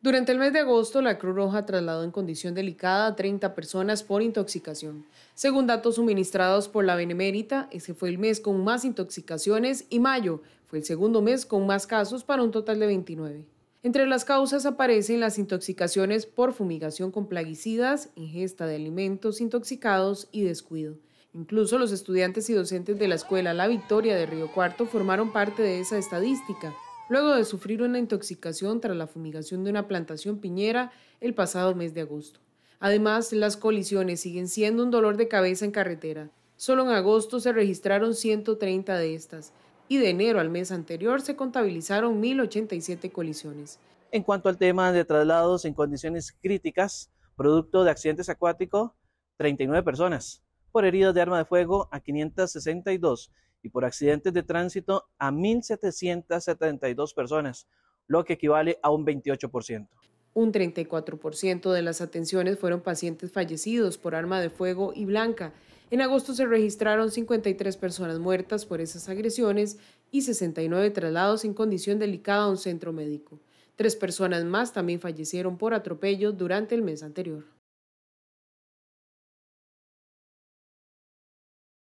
Durante el mes de agosto, la Cruz Roja trasladó en condición delicada a 30 personas por intoxicación. Según datos suministrados por la Benemérita, ese fue el mes con más intoxicaciones y mayo fue el segundo mes con más casos para un total de 29. Entre las causas aparecen las intoxicaciones por fumigación con plaguicidas, ingesta de alimentos intoxicados y descuido. Incluso los estudiantes y docentes de la escuela La Victoria de Río Cuarto formaron parte de esa estadística, luego de sufrir una intoxicación tras la fumigación de una plantación piñera el pasado mes de agosto. Además, las colisiones siguen siendo un dolor de cabeza en carretera. Solo en agosto se registraron 130 de estas y de enero al mes anterior se contabilizaron 1.087 colisiones. En cuanto al tema de traslados en condiciones críticas, producto de accidentes acuáticos, 39 personas. Por heridas de arma de fuego a 562 y por accidentes de tránsito a 1.772 personas, lo que equivale a un 28%. Un 34% de las atenciones fueron pacientes fallecidos por arma de fuego y blanca. En agosto se registraron 53 personas muertas por esas agresiones y 69 traslados en condición delicada a un centro médico. Tres personas más también fallecieron por atropello durante el mes anterior.